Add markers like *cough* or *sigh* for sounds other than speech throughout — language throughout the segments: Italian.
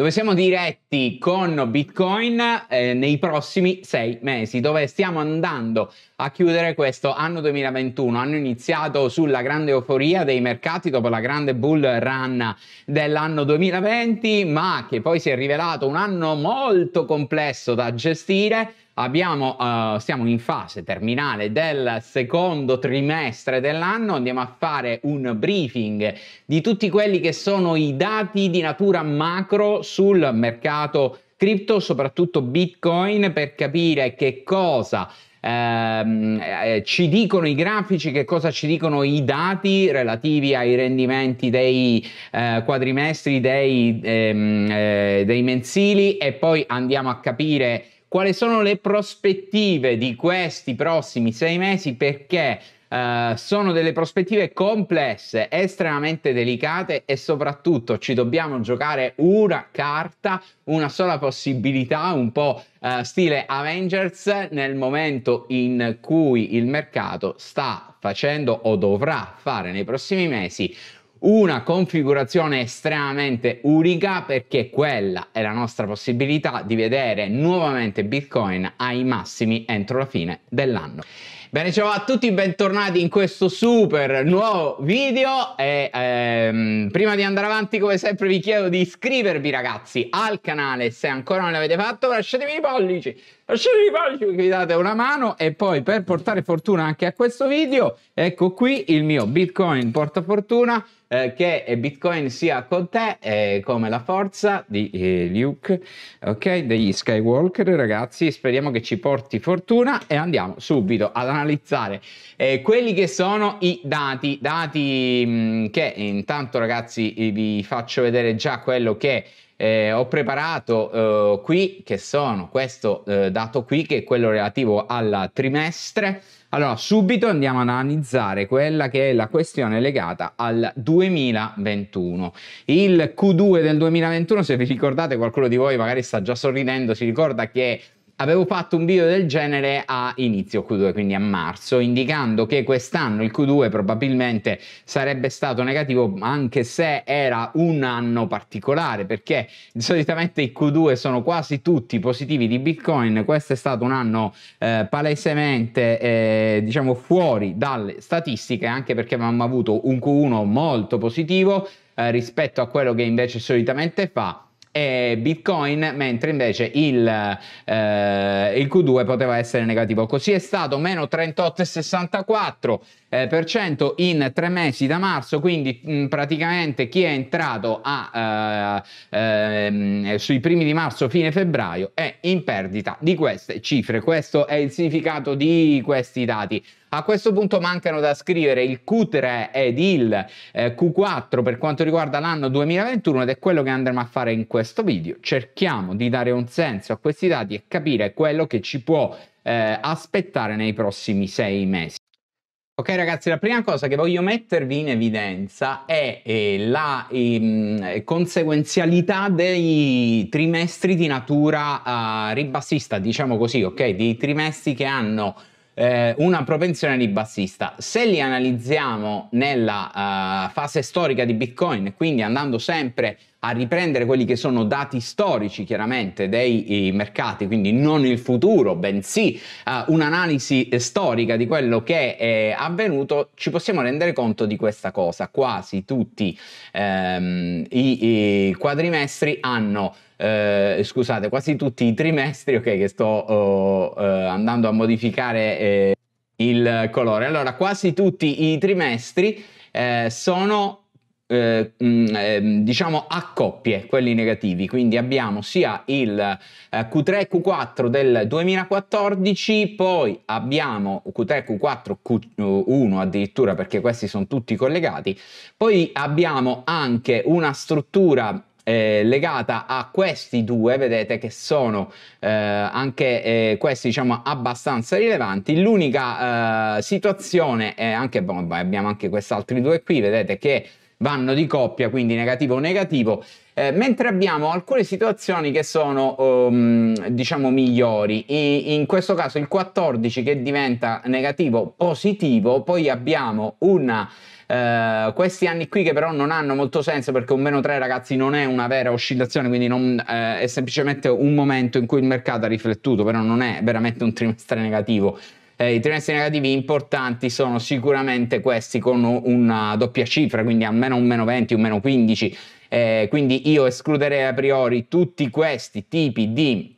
dove siamo diretti con Bitcoin eh, nei prossimi sei mesi, dove stiamo andando a chiudere questo anno 2021. Hanno iniziato sulla grande euforia dei mercati dopo la grande bull run dell'anno 2020, ma che poi si è rivelato un anno molto complesso da gestire Abbiamo, uh, siamo in fase terminale del secondo trimestre dell'anno, andiamo a fare un briefing di tutti quelli che sono i dati di natura macro sul mercato cripto, soprattutto Bitcoin, per capire che cosa Ehm, eh, ci dicono i grafici che cosa ci dicono i dati relativi ai rendimenti dei eh, quadrimestri, dei, ehm, eh, dei mensili e poi andiamo a capire quali sono le prospettive di questi prossimi sei mesi perché Uh, sono delle prospettive complesse, estremamente delicate e soprattutto ci dobbiamo giocare una carta, una sola possibilità, un po' uh, stile Avengers nel momento in cui il mercato sta facendo o dovrà fare nei prossimi mesi una configurazione estremamente unica perché quella è la nostra possibilità di vedere nuovamente Bitcoin ai massimi entro la fine dell'anno. Bene, ciao a tutti, bentornati in questo super nuovo video e ehm, prima di andare avanti come sempre vi chiedo di iscrivervi ragazzi al canale se ancora non l'avete fatto, lasciatemi i pollici, lasciatemi i pollici che vi date una mano e poi per portare fortuna anche a questo video ecco qui il mio Bitcoin portafortuna eh, che Bitcoin sia con te eh, come la forza di eh, Luke, ok, degli Skywalker ragazzi, speriamo che ci porti fortuna e andiamo subito ad analizzare analizzare eh, quelli che sono i dati, dati mh, mm, che intanto ragazzi vi faccio vedere già quello che eh, ho preparato eh, qui, che sono questo eh, dato qui, che è quello relativo al trimestre. Allora, subito andiamo ad analizzare quella che è la questione legata al 2021. Il Q2 del 2021, se vi ricordate, qualcuno di voi magari sta già sorridendo, si ricorda che Avevo fatto un video del genere a inizio Q2, quindi a marzo, indicando che quest'anno il Q2 probabilmente sarebbe stato negativo, anche se era un anno particolare, perché solitamente i Q2 sono quasi tutti positivi di Bitcoin, questo è stato un anno eh, palesemente eh, diciamo fuori dalle statistiche, anche perché avevamo avuto un Q1 molto positivo eh, rispetto a quello che invece solitamente fa e Bitcoin, mentre invece il, eh, il Q2 poteva essere negativo. Così è stato meno 38,64 eh, in tre mesi da marzo, quindi praticamente chi è entrato a, eh, ehm, sui primi di marzo, fine febbraio, è in perdita di queste cifre. Questo è il significato di questi dati. A questo punto mancano da scrivere il Q3 ed il eh, Q4 per quanto riguarda l'anno 2021 ed è quello che andremo a fare in questo video. Cerchiamo di dare un senso a questi dati e capire quello che ci può eh, aspettare nei prossimi sei mesi. Ok ragazzi, la prima cosa che voglio mettervi in evidenza è eh, la eh, conseguenzialità dei trimestri di natura eh, ribassista, diciamo così, ok? Dei trimestri che hanno eh, una propensione ribassista. Se li analizziamo nella eh, fase storica di Bitcoin, quindi andando sempre a riprendere quelli che sono dati storici chiaramente dei mercati, quindi non il futuro, bensì uh, un'analisi eh, storica di quello che è eh, avvenuto, ci possiamo rendere conto di questa cosa. Quasi tutti ehm, i, i quadrimestri hanno eh, scusate, quasi tutti i trimestri, ok, che sto oh, eh, andando a modificare eh, il colore. Allora, quasi tutti i trimestri sono eh, mm, ehm, diciamo a coppie quelli negativi quindi abbiamo sia il Q3 e Q4 del 2014 poi abbiamo Q3 Q4 Q1 addirittura perché questi sono tutti collegati poi abbiamo anche una struttura eh, legata a questi due, vedete che sono eh, anche eh, questi diciamo abbastanza rilevanti. L'unica eh, situazione è anche, boh, boh abbiamo anche questi altri due qui, vedete che vanno di coppia, quindi negativo o negativo, eh, mentre abbiamo alcune situazioni che sono um, diciamo migliori. I, in questo caso il 14 che diventa negativo positivo, poi abbiamo una Uh, questi anni qui che però non hanno molto senso perché un meno 3 ragazzi non è una vera oscillazione, quindi non, uh, è semplicemente un momento in cui il mercato ha riflettuto, però non è veramente un trimestre negativo eh, i trimestri negativi importanti sono sicuramente questi con una doppia cifra, quindi almeno un meno 20, un meno 15. Eh, quindi io escluderei a priori tutti questi tipi di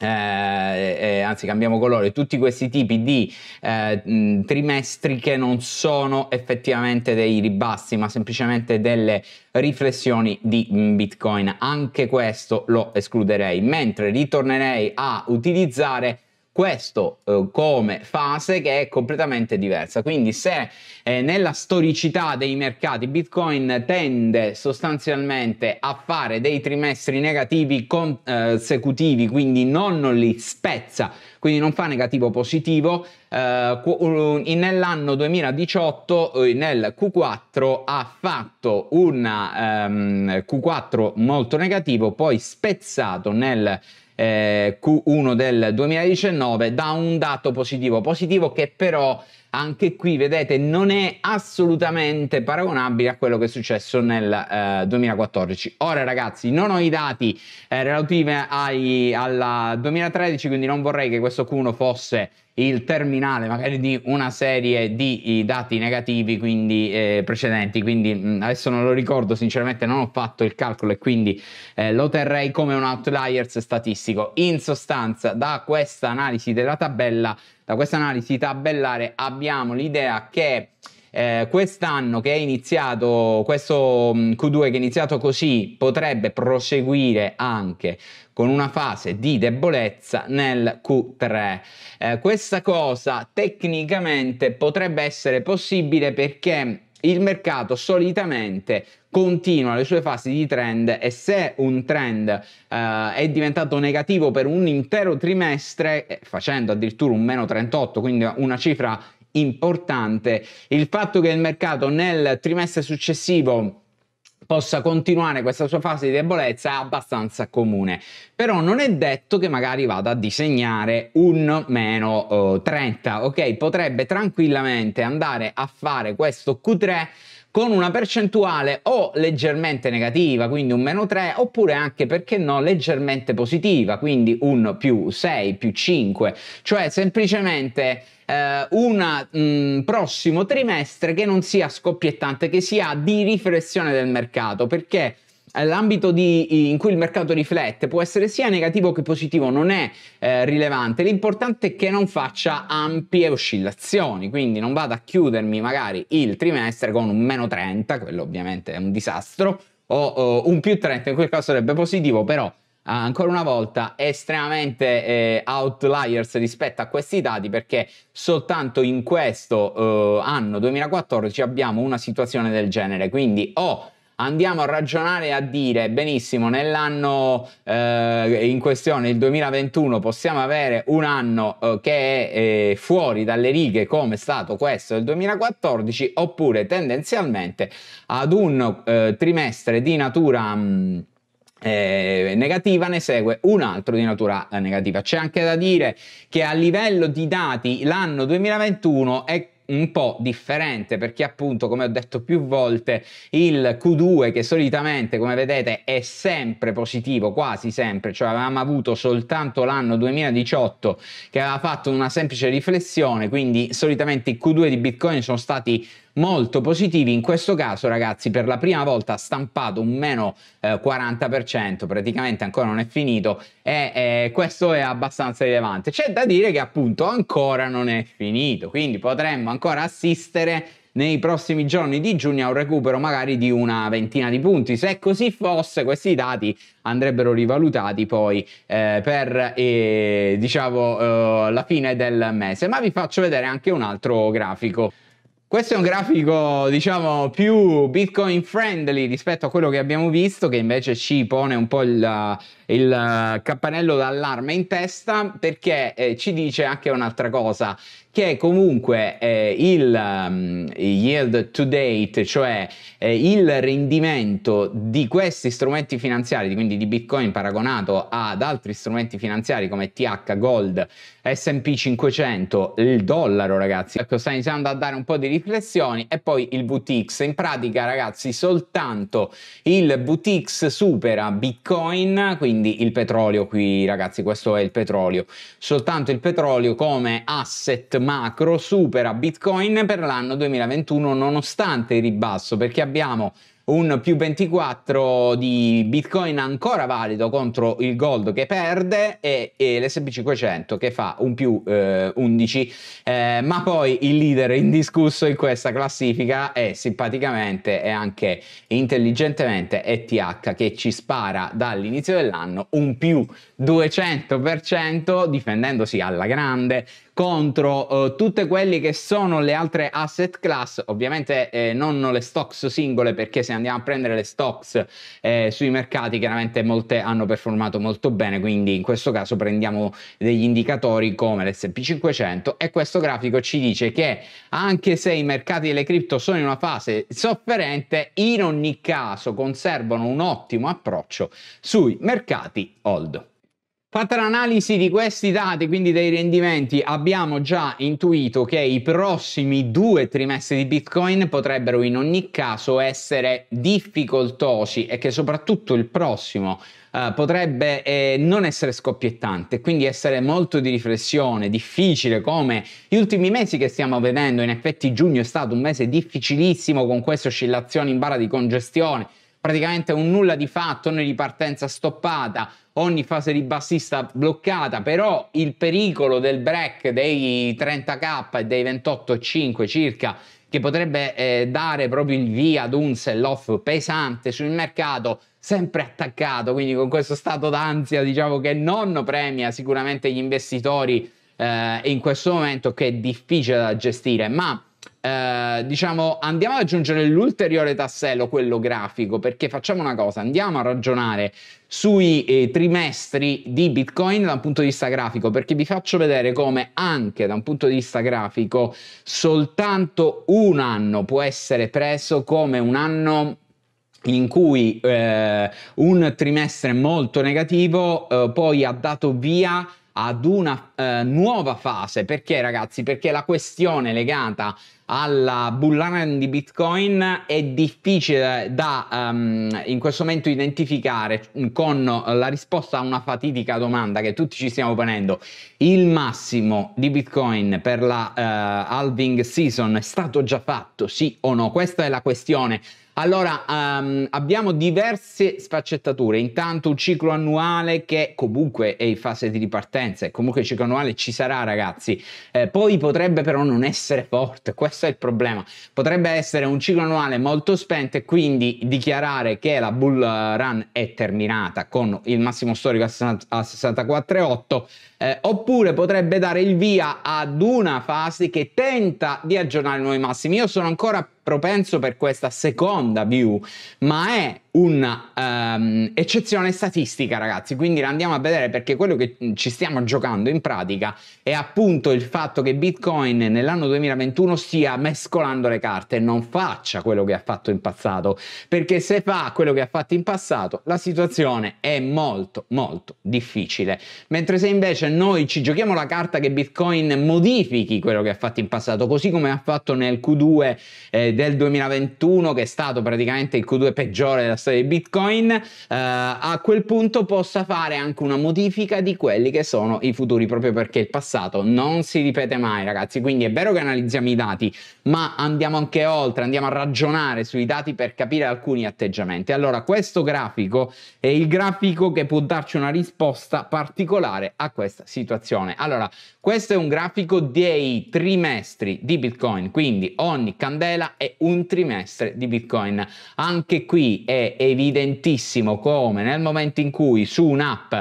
eh, eh, anzi cambiamo colore, tutti questi tipi di eh, trimestri che non sono effettivamente dei ribassi, ma semplicemente delle riflessioni di Bitcoin. Anche questo lo escluderei, mentre ritornerei a utilizzare questo eh, come fase che è completamente diversa. Quindi se eh, nella storicità dei mercati Bitcoin tende sostanzialmente a fare dei trimestri negativi consecutivi, eh, quindi non li spezza, quindi non fa negativo positivo, eh, nell'anno 2018 eh, nel Q4 ha fatto un um, Q4 molto negativo, poi spezzato nel eh, Q1 del 2019 da un dato positivo, positivo che però anche qui vedete non è assolutamente paragonabile a quello che è successo nel eh, 2014 ora ragazzi non ho i dati eh, relativi ai, alla 2013 quindi non vorrei che questo Q1 fosse il terminale magari di una serie di dati negativi quindi eh, precedenti quindi adesso non lo ricordo sinceramente non ho fatto il calcolo e quindi eh, lo terrei come un outliers statistico in sostanza da questa analisi della tabella da questa analisi tabellare abbiamo l'idea che eh, quest'anno che è iniziato, questo mm, Q2 che è iniziato così, potrebbe proseguire anche con una fase di debolezza nel Q3. Eh, questa cosa tecnicamente potrebbe essere possibile perché il mercato solitamente continua le sue fasi di trend e se un trend eh, è diventato negativo per un intero trimestre, eh, facendo addirittura un meno 38, quindi una cifra importante, il fatto che il mercato nel trimestre successivo possa continuare questa sua fase di debolezza è abbastanza comune. Però non è detto che magari vada a disegnare un meno eh, 30, ok? Potrebbe tranquillamente andare a fare questo Q3 con una percentuale o leggermente negativa, quindi un meno 3, oppure anche perché no leggermente positiva, quindi un più 6, più 5, cioè semplicemente eh, un mm, prossimo trimestre che non sia scoppiettante, che sia di riflessione del mercato, perché eh, l'ambito di, in cui il mercato riflette può essere sia negativo che positivo, non è eh, rilevante. L'importante è che non faccia ampie oscillazioni, quindi non vada a chiudermi magari il trimestre con un meno 30, quello ovviamente è un disastro, o, o un più 30, in quel caso sarebbe positivo, però Ah, ancora una volta estremamente eh, outliers rispetto a questi dati perché soltanto in questo eh, anno 2014 abbiamo una situazione del genere, quindi o oh, andiamo a ragionare e a dire benissimo nell'anno eh, in questione il 2021 possiamo avere un anno eh, che è eh, fuori dalle righe come è stato questo del 2014 oppure tendenzialmente ad un eh, trimestre di natura mh, mm, eh, negativa ne segue un altro di natura eh, negativa. C'è anche da dire che a livello di dati l'anno 2021 è un po' differente perché appunto come ho detto più volte il Q2 che solitamente come vedete è sempre positivo quasi sempre cioè avevamo avuto soltanto l'anno 2018 che aveva fatto una semplice riflessione quindi solitamente i Q2 di Bitcoin sono stati molto positivi. In questo caso, ragazzi, per la prima volta ha stampato un meno eh, 40%, praticamente ancora non è finito, e eh, questo è abbastanza rilevante. C'è da dire che appunto ancora non è finito, quindi potremmo ancora assistere nei prossimi giorni di giugno a un recupero magari di una ventina di punti. Se così fosse, questi dati andrebbero rivalutati poi eh, per eh, diciamo eh, la fine del mese. Ma vi faccio vedere anche un altro grafico. Questo è un grafico, diciamo, più Bitcoin friendly rispetto a quello che abbiamo visto, che invece ci pone un po' il, il eh, campanello d'allarme in testa perché eh, ci dice anche un'altra cosa, che comunque eh, il um, yield to date, cioè eh, il rendimento di questi strumenti finanziari, quindi di Bitcoin paragonato ad altri strumenti finanziari come TH, Gold, SP 500, il dollaro ragazzi, ecco sta iniziando a dare un po' di riflessioni e poi il BTX in pratica ragazzi soltanto il BTX supera Bitcoin, quindi quindi il petrolio qui ragazzi, questo è il petrolio. Soltanto il petrolio come asset macro supera Bitcoin per l'anno 2021 nonostante il ribasso perché abbiamo un più 24 di Bitcoin ancora valido contro il gold che perde e, e l'SP500 che fa un più eh, 11, eh, ma poi il leader indiscusso in questa classifica è simpaticamente e anche intelligentemente ETH che ci spara dall'inizio dell'anno un più 200% difendendosi alla grande contro eh, tutte quelle che sono le altre asset class, ovviamente eh, non le stocks singole perché se andiamo a prendere le stocks eh, sui mercati chiaramente molte hanno performato molto bene, quindi in questo caso prendiamo degli indicatori come l'SP 500 e questo grafico ci dice che anche se i mercati delle cripto sono in una fase sofferente, in ogni caso conservano un ottimo approccio sui mercati hold. Fatta l'analisi di questi dati, quindi dei rendimenti, abbiamo già intuito che i prossimi due trimestri di Bitcoin potrebbero in ogni caso essere difficoltosi e che soprattutto il prossimo eh, potrebbe eh, non essere scoppiettante, quindi essere molto di riflessione, difficile come gli ultimi mesi che stiamo vedendo. In effetti giugno è stato un mese difficilissimo con queste oscillazioni in barra di congestione praticamente un nulla di fatto, ogni ripartenza stoppata, ogni fase di bassista bloccata, però il pericolo del break dei 30k e dei 28,5 circa che potrebbe eh, dare proprio il via ad un sell-off pesante sul mercato, sempre attaccato, quindi con questo stato d'ansia diciamo che non premia sicuramente gli investitori eh, in questo momento che è difficile da gestire, ma eh, diciamo, andiamo ad aggiungere l'ulteriore tassello, quello grafico, perché facciamo una cosa, andiamo a ragionare sui eh, trimestri di Bitcoin da un punto di vista grafico, perché vi faccio vedere come anche da un punto di vista grafico soltanto un anno può essere preso come un anno in cui eh, un trimestre molto negativo eh, poi ha dato via ad una eh, nuova fase. Perché, ragazzi? Perché la questione legata alla bull run di Bitcoin è difficile da um, in questo momento identificare con la risposta a una fatidica domanda che tutti ci stiamo ponendo. Il massimo di Bitcoin per la uh, halving season è stato già fatto, sì o no? Questa è la questione. Allora, um, abbiamo diverse sfaccettature. Intanto un ciclo annuale che comunque è in fase di ripartenza e comunque il ciclo manuale ci sarà, ragazzi. Eh, poi potrebbe però non essere forte, questo è il problema. Potrebbe essere un ciclo annuale molto spento e quindi dichiarare che la bull run è terminata con il massimo storico a 64,8 eh, oppure potrebbe dare il via ad una fase che tenta di aggiornare i nuovi massimi. Io sono ancora propenso per questa seconda view, ma è un'eccezione ehm, um, statistica, ragazzi. Quindi la andiamo a vedere perché quello che ci stiamo giocando in pratica è appunto il fatto che Bitcoin nell'anno 2021 stia mescolando le carte e non faccia quello che ha fatto in passato. Perché se fa quello che ha fatto in passato, la situazione è molto, molto difficile. Mentre se invece cioè noi ci giochiamo la carta che Bitcoin modifichi quello che ha fatto in passato, così come ha fatto nel Q2 eh, del 2021, che è stato praticamente il Q2 peggiore della storia di Bitcoin, eh, a quel punto possa fare anche una modifica di quelli che sono i futuri, proprio perché il passato non si ripete mai, ragazzi. Quindi è vero che analizziamo i dati, ma andiamo anche oltre, andiamo a ragionare sui dati per capire alcuni atteggiamenti. Allora, questo grafico è il grafico che può darci una risposta particolare a questa questa situazione. Allora, questo è un grafico dei trimestri di Bitcoin, quindi ogni candela è un trimestre di Bitcoin. Anche qui è evidentissimo come nel momento in cui su un'app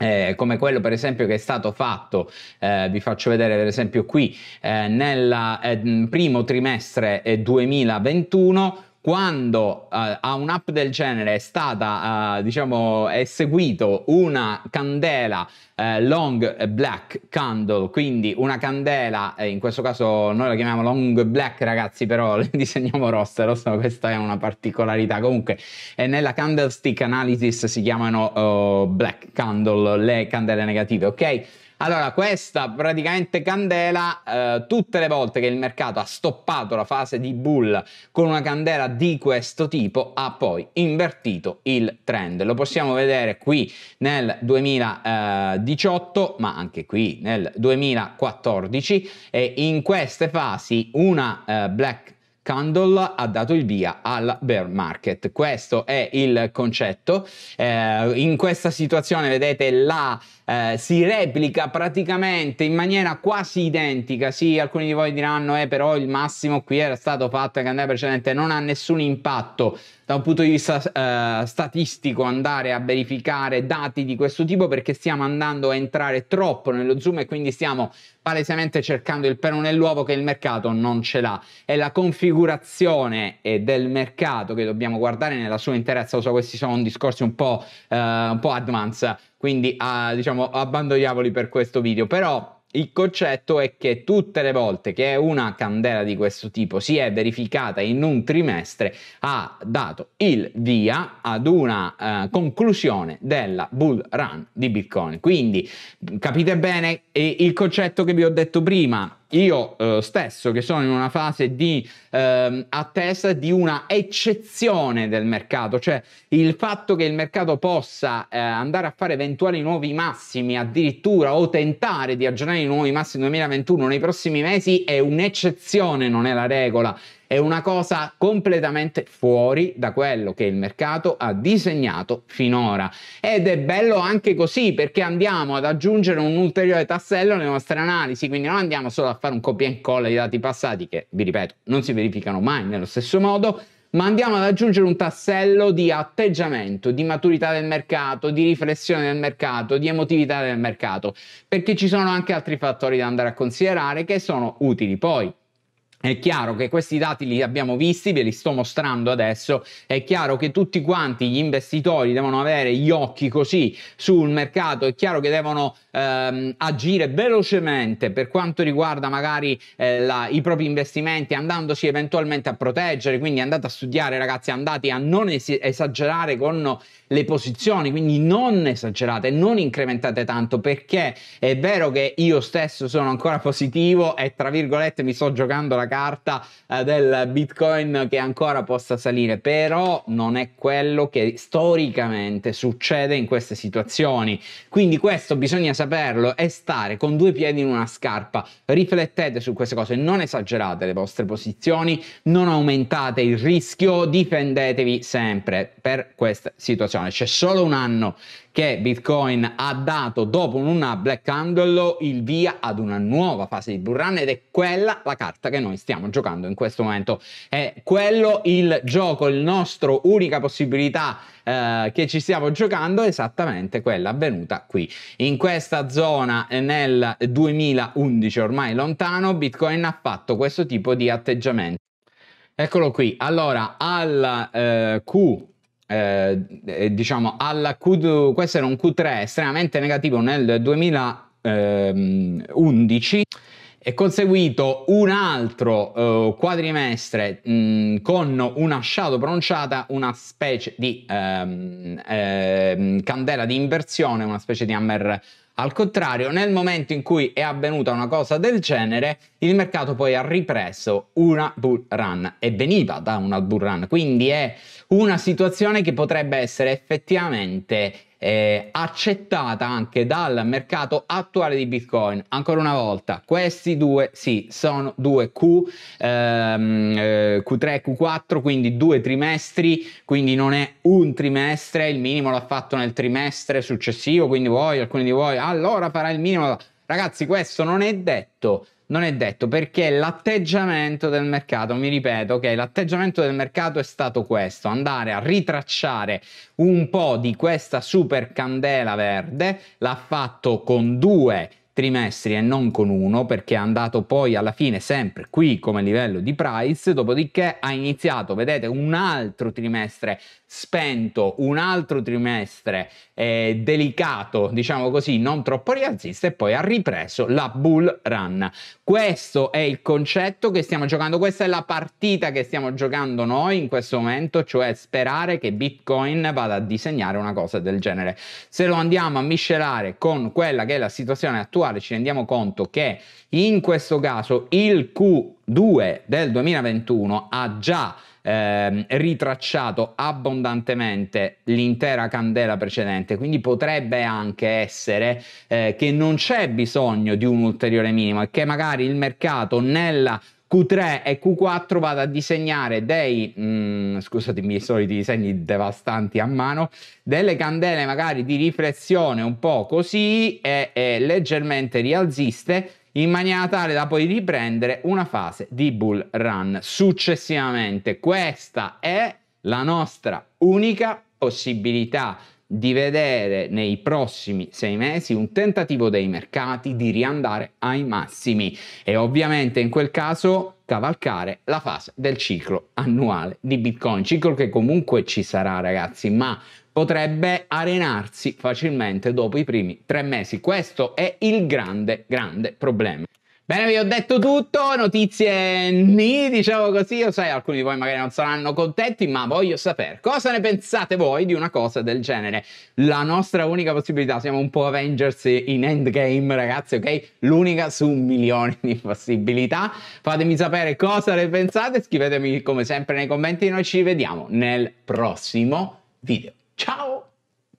eh, come quello per esempio che è stato fatto, eh, vi faccio vedere per esempio qui, eh, nel eh, primo trimestre 2021 eh, quando uh, a un'app del genere è stata, uh, diciamo, è seguito una candela uh, long black candle, quindi una candela, in questo caso noi la chiamiamo long black ragazzi, però le *laughs* disegniamo rossa, rossa questa è una particolarità, comunque eh, nella candlestick analysis si chiamano oh, black candle le candele negative, ok? Allora, questa praticamente candela, eh, tutte le volte che il mercato ha stoppato la fase di bull con una candela di questo tipo, ha poi invertito il trend. Lo possiamo vedere qui nel 2018, ma anche qui nel 2014, e in queste fasi una eh, black Candle ha dato il via al bear market. Questo è il concetto. Eh, in questa situazione vedete la eh, si replica praticamente in maniera quasi identica. Sì, alcuni di voi diranno, eh, però il massimo qui era stato fatto che andare precedente, non ha nessun impatto da un punto di vista eh, statistico andare a verificare dati di questo tipo perché stiamo andando a entrare troppo nello zoom e quindi stiamo palesemente cercando il pelo nell'uovo che il mercato non ce l'ha. È la configurazione eh, del mercato che dobbiamo guardare nella sua interezza. Lo so, questi sono discorsi un po', eh, un po advance, quindi ah, diciamo abbando per questo video, però il concetto è che tutte le volte che una candela di questo tipo si è verificata in un trimestre ha dato il via ad una eh, conclusione della bull run di Bitcoin. Quindi capite bene il concetto che vi ho detto prima, io eh, stesso che sono in una fase di eh, attesa di una eccezione del mercato, cioè il fatto che il mercato possa eh, andare a fare eventuali nuovi massimi addirittura o tentare di aggiornare i nuovi massimi 2021 nei prossimi mesi è un'eccezione, non è la regola è una cosa completamente fuori da quello che il mercato ha disegnato finora. Ed è bello anche così perché andiamo ad aggiungere un ulteriore tassello alle nostre analisi, quindi non andiamo solo a fare un copia e incolla di dati passati che, vi ripeto, non si verificano mai nello stesso modo, ma andiamo ad aggiungere un tassello di atteggiamento, di maturità del mercato, di riflessione del mercato, di emotività del mercato, perché ci sono anche altri fattori da andare a considerare che sono utili poi è chiaro che questi dati li abbiamo visti, ve li sto mostrando adesso, è chiaro che tutti quanti gli investitori devono avere gli occhi così sul mercato, è chiaro che devono ehm, agire velocemente per quanto riguarda magari eh, la, i propri investimenti andandosi eventualmente a proteggere, quindi andate a studiare ragazzi, andate a non es- esagerare con le posizioni, quindi non esagerate, non incrementate tanto perché è vero che io stesso sono ancora positivo e tra virgolette mi sto giocando la carta eh, del Bitcoin che ancora possa salire, però non è quello che storicamente succede in queste situazioni. Quindi questo bisogna saperlo e stare con due piedi in una scarpa. Riflettete su queste cose, non esagerate le vostre posizioni, non aumentate il rischio, difendetevi sempre per questa situazione internazionale. C'è solo un anno che Bitcoin ha dato, dopo una black candle, il via ad una nuova fase di bull run ed è quella la carta che noi stiamo giocando in questo momento. È quello il gioco, il nostro unica possibilità eh, che ci stiamo giocando è esattamente quella avvenuta qui. In questa zona nel 2011 ormai lontano, Bitcoin ha fatto questo tipo di atteggiamento. Eccolo qui, allora al eh, Q eh, eh, diciamo alla Q2, questo era un Q3 estremamente negativo nel 2011 è conseguito un altro eh, quadrimestre mh, mm, con una shadow pronunciata, una specie di ehm, ehm, candela di inversione, una specie di hammer al contrario, nel momento in cui è avvenuta una cosa del genere, il mercato poi ha ripreso una bull run e veniva da una bull run, quindi è una situazione che potrebbe essere effettivamente eh, accettata anche dal mercato attuale di Bitcoin. Ancora una volta, questi due sì, sono due Q, ehm, Q3 e Q4, quindi due trimestri, quindi non è un trimestre, il minimo l'ha fatto nel trimestre successivo, quindi voi, alcuni di voi, allora farà il minimo Ragazzi, questo non è detto, non è detto perché l'atteggiamento del mercato, mi ripeto, che okay, l'atteggiamento del mercato è stato questo, andare a ritracciare un po' di questa super candela verde, l'ha fatto con due trimestri e non con uno perché è andato poi alla fine sempre qui come livello di price, dopodiché ha iniziato, vedete, un altro trimestre spento, un altro trimestre eh, delicato, diciamo così, non troppo rialzista e poi ha ripreso la bull run. Questo è il concetto che stiamo giocando, questa è la partita che stiamo giocando noi in questo momento, cioè sperare che Bitcoin vada a disegnare una cosa del genere. Se lo andiamo a miscelare con quella che è la situazione attuale quale ci rendiamo conto che in questo caso il Q2 del 2021 ha già eh, ritracciato abbondantemente l'intera candela precedente, quindi potrebbe anche essere eh, che non c'è bisogno di un ulteriore minimo e che magari il mercato nella Q3 e Q4 vado a disegnare dei, mh, mm, scusatemi i soliti disegni devastanti a mano, delle candele magari di riflessione un po' così e, e leggermente rialziste in maniera tale da poi riprendere una fase di bull run successivamente. Questa è la nostra unica possibilità di vedere nei prossimi sei mesi un tentativo dei mercati di riandare ai massimi e ovviamente in quel caso cavalcare la fase del ciclo annuale di Bitcoin, ciclo che comunque ci sarà ragazzi, ma potrebbe arenarsi facilmente dopo i primi tre mesi. Questo è il grande, grande problema. Bene, vi ho detto tutto, notizie ni, diciamo così, lo sai, alcuni di voi magari non saranno contenti, ma voglio sapere cosa ne pensate voi di una cosa del genere. La nostra unica possibilità, siamo un po' Avengers in Endgame, ragazzi, ok? L'unica su milioni di possibilità. Fatemi sapere cosa ne pensate, scrivetemi come sempre nei commenti, noi ci vediamo nel prossimo video. Ciao!